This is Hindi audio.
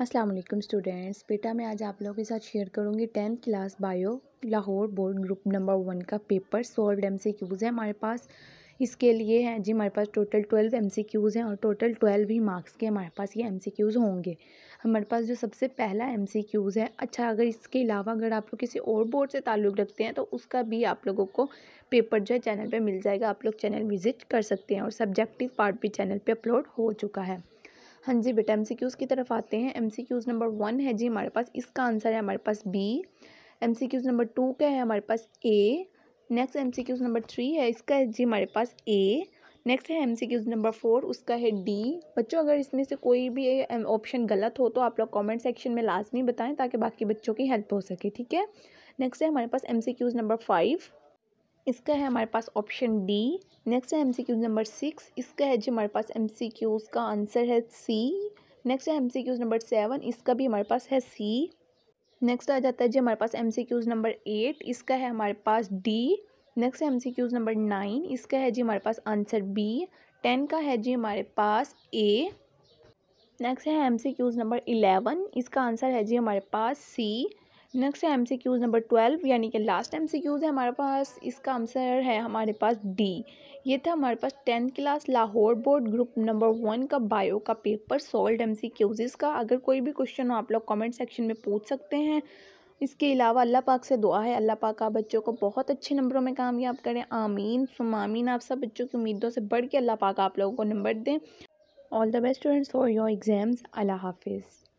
अस्सलाम वालेकुम स्टूडेंट्स बेटा मैं आज आप लोगों के साथ शेयर करूंगी tenth class bio Lahore board group number one का paper solve M C Qs है हमारे पास इसके लिए हैं जी हमारे पास total twelve M C Qs हैं और टोटल ट्वेल्व ही मार्क्स के हमारे पास ये एम सी क्यूज़ होंगे हमारे पास जो सबसे पहला एम सी क्यूज़ है अच्छा अगर इसके अलावा अगर आप लोग किसी और बोर्ड से ताल्लुक़ रखते हैं तो उसका भी आप लोगों को पेपर जो है चैनल पर मिल जाएगा आप लोग चैनल विज़िट कर सकते हैं और सब्जेक्टिव पार्ट भी चैनल पर अपलोड हो चुका है हाँ जी बेटा एम सी क्यूज़ की तरफ आते हैं M C Qs number one है जी हमारे पास इसका आंसर है हमारे पास B M C Qs number two का है हमारे पास A next M C Qs number three है इसका है जी हमारे पास ए नेक्स्ट है M C Qs number four उसका है डी बच्चों अगर इसमें से कोई भी ऑप्शन गलत हो तो आप लोग कमेंट सेक्शन में लाजमी बताएं ताकि बाकी बच्चों की हेल्प हो सके ठीक है नेक्स्ट है हमारे पास M C Qs number five इसका है हमारे पास ऑप्शन डी नेक्स्ट है एमसीक्यू नंबर सिक्स इसका है जी हमारे पास एमसीक्यू का आंसर है सी नेक्स्ट है एमसीक्यू नंबर सेवन इसका भी हमारे पास है सी नेक्स्ट आ जाता है जी हमारे पास एमसीक्यू नंबर एट इसका है हमारे पास डी नेक्स्ट है एमसीक्यूज नंबर नाइन इसका है जी हमारे पास आंसर बी टेन का है जी हमारे पास ए नेक्स्ट है एमसीक्यूज नंबर इलेवन इसका आंसर है जी हमारे पास सी नेक्स्ट है M C Qs number twelve यानी कि लास्ट एम सी क्यूज़ है हमारे पास इसका आंसर है हमारे पास डी ये था हमारे पास tenth class Lahore board group number one का बायो का paper solved M C Qs इसका अगर कोई भी क्वेश्चन हो आप लोग कमेंट सेक्शन में पूछ सकते हैं इसके अलावा अल्लाह पाक से दुआ है अल्लाह पाक आप बच्चों को बहुत अच्छे नंबरों में कामयाब करें आमीन आमीन आप सब बच्चों की उम्मीदों से बढ़ के अल्लाह पाक आप लोगों को नंबर दें all the best students for your exams अल्लाह हाफिज़